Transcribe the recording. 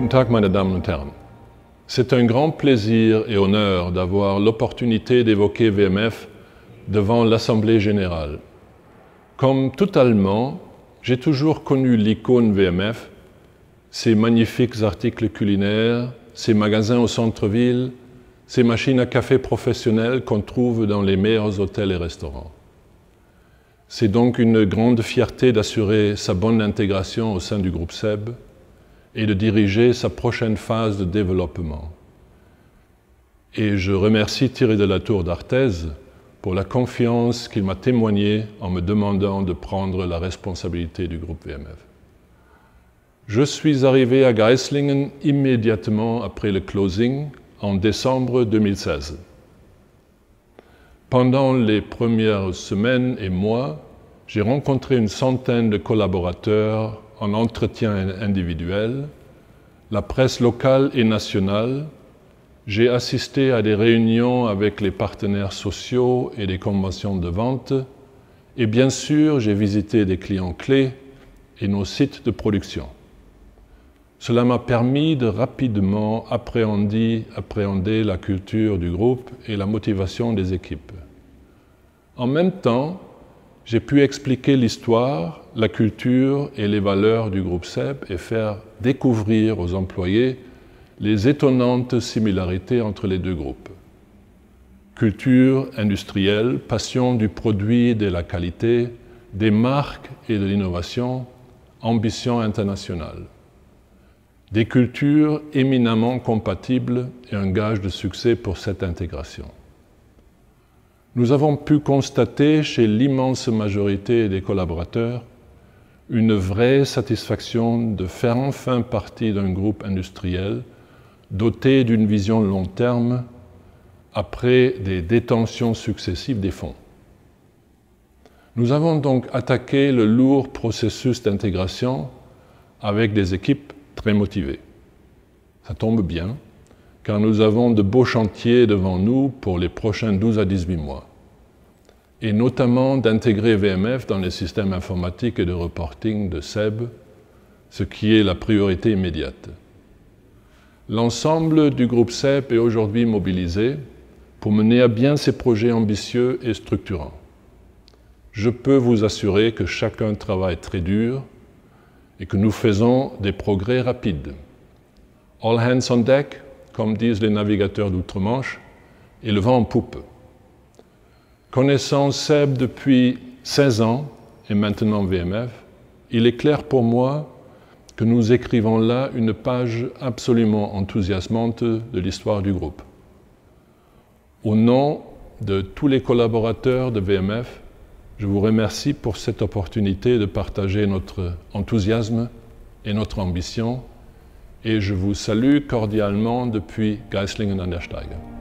Guten Tag, meine C'est un grand plaisir et honneur d'avoir l'opportunité d'évoquer VMF devant l'Assemblée générale. Comme tout Allemand, j'ai toujours connu l'icône VMF, ses magnifiques articles culinaires, ses magasins au centre-ville, ses machines à café professionnelles qu'on trouve dans les meilleurs hôtels et restaurants. C'est donc une grande fierté d'assurer sa bonne intégration au sein du groupe SEB et de diriger sa prochaine phase de développement. Et je remercie Thierry de la Tour d'Arthez pour la confiance qu'il m'a témoignée en me demandant de prendre la responsabilité du groupe VMF. Je suis arrivé à Geislingen immédiatement après le closing en décembre 2016. Pendant les premières semaines et mois, j'ai rencontré une centaine de collaborateurs en entretien individuel, la presse locale et nationale, j'ai assisté à des réunions avec les partenaires sociaux et des conventions de vente, et bien sûr, j'ai visité des clients clés et nos sites de production. Cela m'a permis de rapidement appréhender la culture du groupe et la motivation des équipes. En même temps, j'ai pu expliquer l'histoire, la culture et les valeurs du groupe SEB et faire découvrir aux employés les étonnantes similarités entre les deux groupes. Culture industrielle, passion du produit et de la qualité, des marques et de l'innovation, ambition internationale. Des cultures éminemment compatibles et un gage de succès pour cette intégration nous avons pu constater chez l'immense majorité des collaborateurs une vraie satisfaction de faire enfin partie d'un groupe industriel doté d'une vision long terme après des détentions successives des fonds. Nous avons donc attaqué le lourd processus d'intégration avec des équipes très motivées. Ça tombe bien, car nous avons de beaux chantiers devant nous pour les prochains 12 à 18 mois, et notamment d'intégrer VMF dans les systèmes informatiques et de reporting de SEB, ce qui est la priorité immédiate. L'ensemble du groupe SEB est aujourd'hui mobilisé pour mener à bien ces projets ambitieux et structurants. Je peux vous assurer que chacun travaille très dur et que nous faisons des progrès rapides. All hands on deck, comme disent les navigateurs d'outre-Manche, et le vent en poupe. Connaissant Seb depuis 16 ans et maintenant VMF, il est clair pour moi que nous écrivons là une page absolument enthousiasmante de l'histoire du groupe. Au nom de tous les collaborateurs de VMF, je vous remercie pour cette opportunité de partager notre enthousiasme et notre ambition et je vous salue cordialement depuis Geislingen an der Steige.